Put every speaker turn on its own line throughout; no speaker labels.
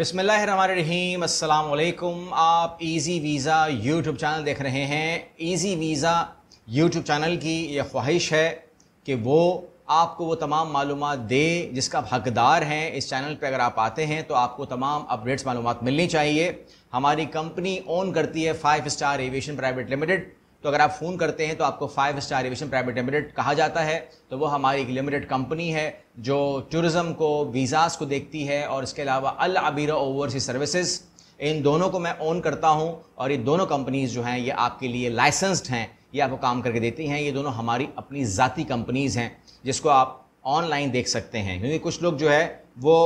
बिसमीम अल्लाम आप इजी वीज़ा यूट्यूब चैनल देख रहे हैं इजी वीज़ा यूट्यूब चैनल की ये ख्वाहिश है कि वो आपको वो तमाम मालूम दे जिसका आप हकदार हैं इस चैनल पे अगर आप आते हैं तो आपको तमाम अपडेट्स मालूम मिलनी चाहिए हमारी कंपनी ओन करती है five star aviation private limited तो अगर आप फ़ोन करते हैं तो आपको five star aviation private limited कहा जाता है तो वो हमारी एक लिमिटेड कंपनी है जो टूरिज़्म को वीज़ाज़ को देखती है और इसके अलावा अल अबीरा ओवरसी सर्विसेज़ इन दोनों को मैं ओन करता हूँ और ये दोनों कंपनीज़ जो हैं ये आपके लिए लाइसेंस्ड हैं ये आपको काम करके देती हैं ये दोनों हमारी अपनी ज़ाती कंपनीज़ हैं जिसको आप ऑनलाइन देख सकते हैं क्योंकि कुछ लोग जो है वो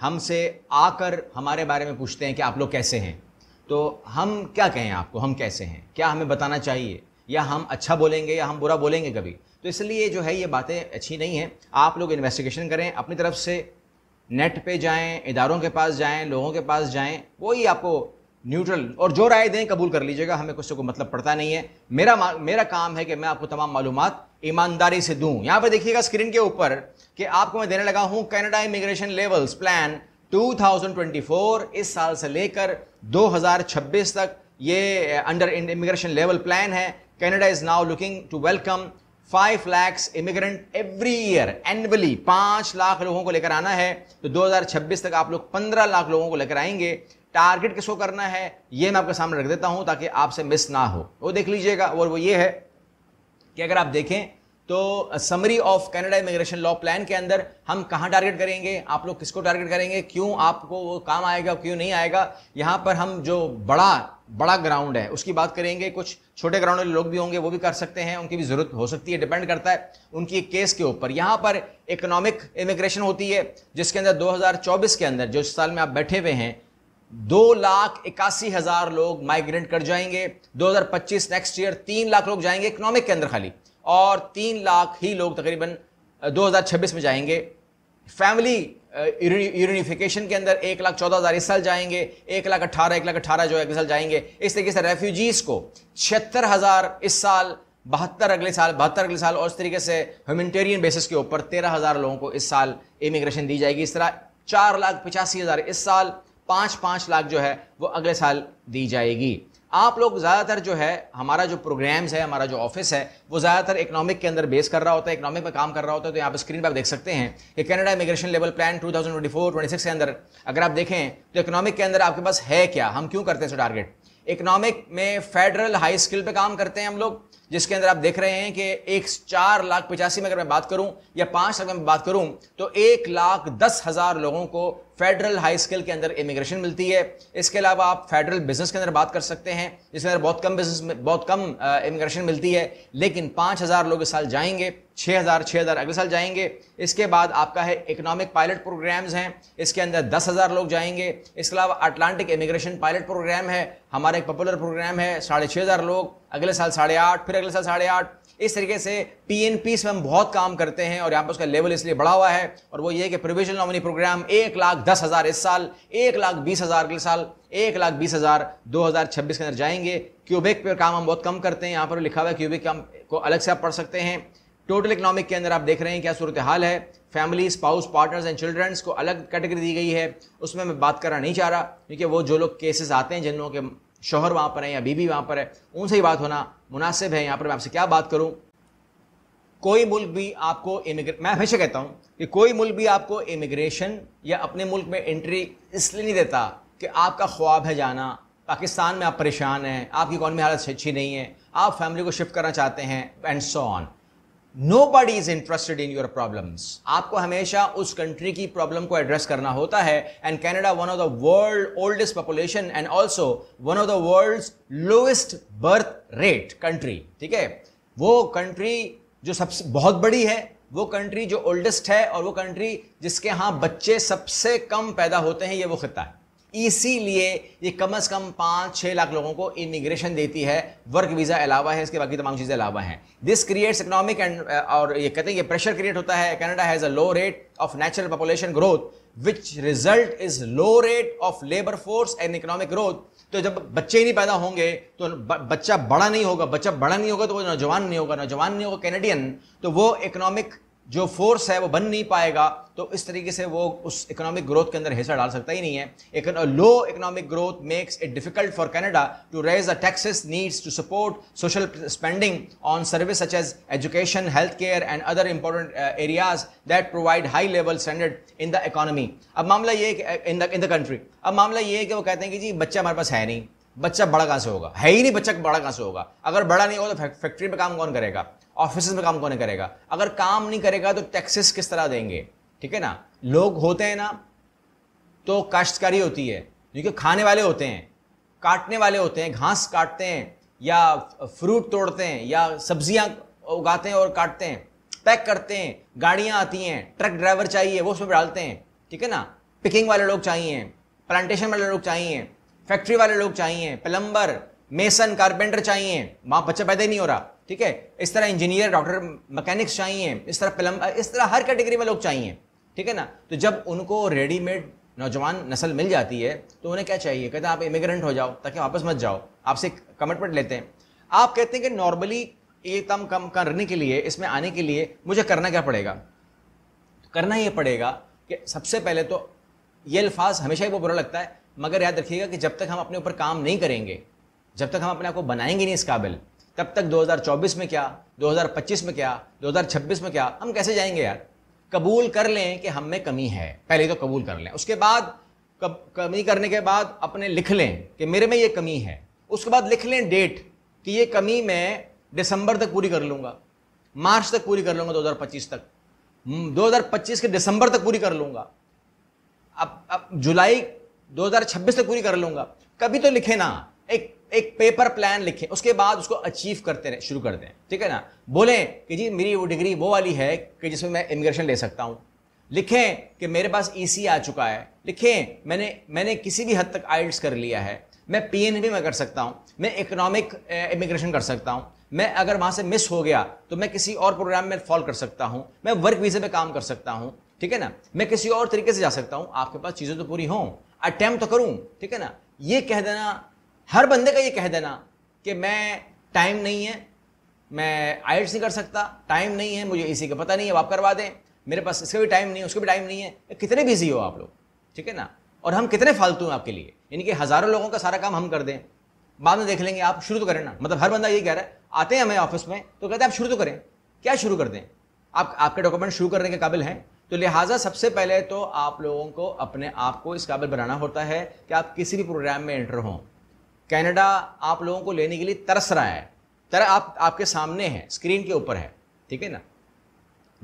हमसे आकर हमारे बारे में पूछते हैं कि आप लोग कैसे हैं तो हम क्या कहें आपको हम कैसे हैं क्या हमें बताना चाहिए या हम अच्छा बोलेंगे या हम बुरा बोलेंगे कभी तो इसलिए जो है ये बातें अच्छी नहीं हैं आप लोग इन्वेस्टिगेशन करें अपनी तरफ से नेट पे जाएं इदारों के पास जाएं लोगों के पास जाएं वही आपको न्यूट्रल और जो राय दें कबूल कर लीजिएगा हमें कुछ से तो कोई मतलब पड़ता नहीं है मेरा मेरा काम है कि मैं आपको तमाम मालूम ईमानदारी से दूँ यहाँ पर देखिएगा स्क्रीन के ऊपर कि आपको मैं देने लगा हूँ कैनेडा इमिग्रेशन लेवल्स प्लान 2024 इस साल से लेकर 2026 तक ये अंडर इमिग्रेशन लेवल प्लान है Canada is now looking to welcome five lakhs immigrant every year annually पांच लाख लोगों को लेकर आना है तो 2026 तक आप लोग पंद्रह लाख लोगों को लेकर आएंगे टारगेट किसको करना है ये मैं आपके सामने रख देता हूं ताकि आपसे मिस ना हो वो देख लीजिएगा और वो ये है कि अगर आप देखें तो summary of Canada immigration law plan के अंदर हम कहाँ टारगेट करेंगे आप लोग किसको टारगेट करेंगे क्यों आपको वो काम आएगा क्यों नहीं आएगा यहाँ पर हम जो बड़ा बड़ा ग्राउंड है उसकी बात करेंगे कुछ छोटे ग्राउंड वाले लोग भी होंगे वो भी कर सकते हैं उनकी भी ज़रूरत हो सकती है डिपेंड करता है उनकी एक केस के ऊपर यहाँ पर इकोनॉमिक इमिग्रेशन होती है जिसके अंदर 2024 के अंदर जो साल में आप बैठे हुए हैं दो लाख इक्यासी हज़ार लोग माइग्रेंट कर जाएंगे 2025 नेक्स्ट ईयर तीन लाख लोग जाएंगे इकोनॉमिक के अंदर खाली और तीन लाख ही लोग तकरीबन 2026 में जाएंगे फैमिली यूनिफिकेशन के अंदर एक लाख चौदह हज़ार इस साल जाएंगे एक लाख अट्ठारह एक लाख अट्ठारह जो है साल जाएंगे इस तरीके से रेफ्यूजीज़ को छिहत्तर हज़ार इस साल बहत्तर अगले साल बहत्तर अगले साल और इस तरीके से ह्यूमिटेरियन बेसिस के ऊपर तेरह हज़ार लोगों को इस साल इमिग्रेशन दी जाएगी इस तरह चार लाख पचासी हज़ार इस साल पाँच पाँच लाख जो है वो अगले साल दी जाएगी आप लोग ज़्यादातर जो है हमारा जो प्रोग्राम्स है हमारा जो ऑफिस है वो ज़्यादातर इकोनॉमिक के अंदर बेस कर रहा होता है इकोनॉमिक में काम कर रहा होता है तो यहाँ पर स्क्रीन पर आप देख सकते हैं कि कनाडा इमिग्रेशन लेवल प्लान 2024-26 के अंदर अगर आप देखें तो इकोनॉमिक के अंदर आपके पास है क्या हम क्यों करते हैं टारगेट इकोनॉमिक में फेडरल हाई स्किल पर काम करते हैं हम लोग जिसके अंदर आप देख रहे हैं कि एक चार लाख पचासी में अगर मैं बात करूं या पांच लाख में बात करूं तो एक लाख दस हजार लोगों को फेडरल हाई स्किल के अंदर इमिग्रेशन मिलती है इसके अलावा आप फेडरल बिजनेस के अंदर बात कर सकते हैं जिसके अंदर बहुत कम बिजनेस बहुत कम इमिग्रेशन मिलती है लेकिन पाँच हज़ार लोग इस साल जाएंगे छः हज़ार छः हज़ार अगले साल जाएंगे इसके बाद आपका है इकोनॉमिक पायलट प्रोग्राम्स हैं इसके अंदर दस हज़ार लोग जाएंगे इसके अलावा अटलांटिक इमिग्रेशन पायलट प्रोग्राम है हमारा एक पॉपुलर प्रोग्राम है साढ़े छः हज़ार लोग अगले साल साढ़े आठ फिर अगले साल साढ़े आठ इस तरीके से पी एन पीस में हम बहुत काम करते हैं और यहाँ पर उसका लेवल इसलिए बढ़ा हुआ है और वो ये कि प्रोविजनल नॉमिनी प्रोग्राम एक लाख दस हज़ार इस साल एक लाख बीस हज़ार अगले साल एक लाख बीस हज़ार दो हज़ार छब्बीस के अंदर जाएंगे क्यूबिक पर काम हम बहुत कम करते हैं यहाँ पर लिखा हुआ है क्यूबिक हम को अलग से आप पढ़ सकते हैं टोटल इकनॉमिक के अंदर आप देख रहे हैं क्या सूरत हाल है family spouse partners and childrens को अलग कैटेगरी दी गई है उसमें मैं बात करना नहीं चाह रहा क्योंकि वो जो लोग केसेस आते हैं जिन लोगों के शोहर वहाँ पर है या बीवी वहाँ पर है उनसे ही बात होना मुनासिब है यहाँ पर मैं आपसे क्या बात करूँ कोई मुल्क भी आपको इमिग्रे मैं हमेशा कहता हूँ कि कोई मुल्क भी आपको इमिग्रेशन या अपने मुल्क में एंट्री इसलिए नहीं देता कि आपका ख्वाब है जाना पाकिस्तान में आप परेशान हैं आपकी इकॉनमी हालत अच्छी नहीं है आप फैमिली को शिफ्ट करना चाहते हैं and so on nobody is interested in your problems आपको हमेशा उस कंट्री की प्रॉब्लम को एड्रेस करना होता है and Canada one of the world oldest population and also one of the world lowest birth rate country ठीक है वो कंट्री जो सबसे बहुत बड़ी है वो कंट्री जो ओल्डेस्ट है और वो कंट्री जिसके यहाँ बच्चे सबसे कम पैदा होते हैं ये वो खत्ता है इसीलिए ये कम से कम पाँच छः लाख लोगों को इमिग्रेशन देती है वर्क वीज़ा अलावा है इसके बाकी तमाम चीज़ें अलावा हैं दिस क्रिएट्स इकोनॉमिक एंड और ये कहते हैं ये प्रेशर क्रिएट होता है Canada has a low rate of natural population growth which result is low rate of labour force and economic growth तो जब बच्चे ही नहीं पैदा होंगे तो बच्चा बड़ा नहीं होगा बच्चा बड़ा नहीं होगा तो वो नौजवान नहीं होगा नौजवान नहीं होगा कैनेडियन तो वो इकोनॉमिक जो फोर्स है वो बन नहीं पाएगा तो इस तरीके से वो उस इकोनॉमिक ग्रोथ के अंदर हिस्सा डाल सकता ही नहीं है एक low economic growth makes it difficult for Canada to raise the taxes needs to support social spending on service such as education health care and other important areas that provide high level standard in the economy अब मामला ये in the in the country अब मामला ये है कि वो कहते हैं कि जी बच्चा हमारे पास है नहीं बच्चा बड़ा कहाँ से होगा है ही नहीं बच्चा बड़ा कहाँ से होगा अगर बड़ा नहीं होगा तो फैक्ट्री में काम कौन करेगा ऑफिस में काम कौन करेगा अगर काम नहीं करेगा तो टैक्सेस किस तरह देंगे ठीक है ना लोग होते हैं ना तो काश्तकारी होती है क्योंकि खाने वाले होते हैं काटने वाले होते हैं घास काटते हैं या फ्रूट तोड़ते हैं या सब्जियां उगाते हैं और काटते हैं पैक करते हैं गाड़ियां आती हैं ट्रक ड्राइवर चाहिए वो उसमें डालते हैं ठीक है ना पिकिंग वाले लोग चाहिए प्लांटेशन वाले लोग चाहिए फैक्ट्री वाले लोग चाहिए प्लम्बर मेसन कारपेंटर चाहिए वहाँ बच्चा पैदा ही नहीं हो रहा ठीक है इस तरह इंजीनियर डॉक्टर मैकेनिक्स चाहिए इस तरह प्लम्बर इस तरह हर कैटेगरी में लोग चाहिए ठीक है ना तो जब उनको रेडीमेड नौजवान नस्ल मिल जाती है तो उन्हें क्या चाहिए कहते हैं आप इमिग्रेंट हो जाओ ताकि वापस मत जाओ आपसे कमिटमेंट लेते हैं आप कहते हैं कि नॉर्मली ये कम कम करने के लिए इसमें आने के लिए मुझे करना क्या पड़ेगा करना ये पड़ेगा कि सबसे पहले तो ये अल्फाज हमेशा ही वो बुरा लगता है मगर याद रखिएगा कि जब तक हम अपने ऊपर काम नहीं करेंगे जब तक हम अपने आप को बनाएंगे नहीं इस काबिल तब तक 2024 में क्या 2025 में क्या 2026 में क्या हम कैसे जाएंगे यार कबूल कर लें कि हम में कमी है पहले तो कबूल कर लें उसके बाद कब कमी करने के बाद अपने लिख लें कि मेरे में ये कमी है उसके बाद लिख लें डेट कि ये कमी मैं दिसंबर तक पूरी कर लूँगा मार्च तक पूरी कर लूँगा 2025 तक 2025 हम्म, के दिसंबर तक पूरी कर लूँगा अब अब जुलाई 2026 तक पूरी कर लूँगा कभी तो लिखे ना एक एक पेपर प्लान लिखें उसके बाद उसको अचीव करते रहें शुरू कर दें ठीक है ना बोलें कि जी मेरी वो डिग्री वो वाली है कि जिसमें मैं इमिग्रेशन ले सकता हूँ लिखें कि मेरे पास ई e आ चुका है लिखें मैंने मैंने किसी भी हद तक आइल्स कर लिया है मैं पी में कर सकता हूँ मैं इकोनॉमिक इमिग्रेशन कर सकता हूँ मैं अगर वहाँ से मिस हो गया तो मैं किसी और प्रोग्राम में फॉल कर सकता हूँ मैं वर्क वीज़े में काम कर सकता हूँ ठीक है ना मैं किसी और तरीके से जा सकता हूँ आपके पास चीज़ें तो पूरी हों अटैम्प्ट तो करूँ ठीक है ना ये कह देना हर बंदे का ये कह देना कि मैं टाइम नहीं है मैं आइट्स नहीं कर सकता टाइम नहीं है मुझे इसी का पता नहीं है आप करवा दें मेरे पास इसका भी टाइम नहीं है उसका भी टाइम नहीं है कितने बिजी हो आप लोग ठीक है ना और हम कितने फालतू हैं आपके लिए यानी कि हज़ारों लोगों का सारा काम हम कर दें बाद में देख लेंगे आप शुरू तो करें ना मतलब हर बंदा ये कह रहा है आते हैं हमें ऑफिस में तो कहते हैं आप शुरू तो करें क्या शुरू कर दें आप आपके डॉक्यूमेंट शुरू करने के काबिल हैं तो लिहाजा सबसे पहले तो आप लोगों को अपने आप को इस काबिल बनाना होता है कि आप किसी भी प्रोग्राम में एंटर हों कनाडा आप लोगों को लेने के लिए तरस रहा है तरह आप आपके सामने है स्क्रीन के ऊपर है ठीक है ना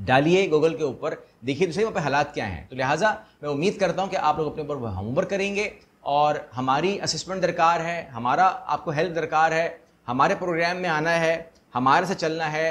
डालिए गूगल के ऊपर देखिए दूसरे वहाँ पर हालात क्या हैं तो लिहाजा मैं उम्मीद करता हूँ कि आप लोग अपने ऊपर होमवर्क करेंगे और हमारी असिस्मेंट दरकार है हमारा आपको हेल्प दरकार है हमारे प्रोग्राम में आना है हमारे से चलना है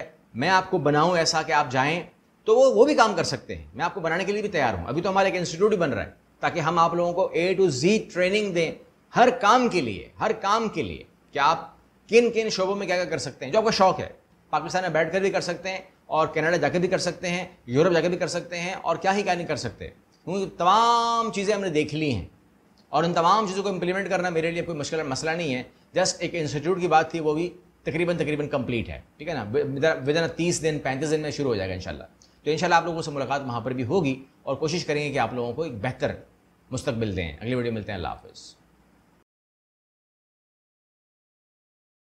मैं आपको बनाऊँ ऐसा कि आप जाएँ तो वो वो भी काम कर सकते हैं मैं आपको बनाने के लिए भी तैयार हूँ अभी तो हमारा एक इंस्टीट्यूट ही बन रहा है ताकि हम आप लोगों को ए टू जी ट्रेनिंग दें हर काम के लिए हर काम के लिए कि आप किन किन शोबों में क्या क्या कर सकते हैं जो आपका शौक है पाकिस्तान में बैठ कर भी कर सकते हैं और कनाडा जाकर भी कर सकते हैं यूरोप जाकर भी कर सकते हैं और क्या ही क्या नहीं कर सकते क्योंकि तमाम चीज़ें हमने देख ली हैं और उन तमाम चीज़ों को इम्प्लीमेंट करना मेरे लिए कोई मुश्किल मसला नहीं है जस्ट एक इंस्टीट्यूट की बात थी वो भी तकरीबन तकरीबन कंप्लीट है ठीक है ना विद इन तीस दिन पैंतीस दिन में शुरू हो जाएगा इनशाला तो इनशाला आप लोगों से मुलाकात वहाँ पर भी होगी और कोशिश करेंगे कि आप लोगों को एक बेहतर मुस्तबिल दें अगली वीडियो मिलते हैं अल्लाह हाफ़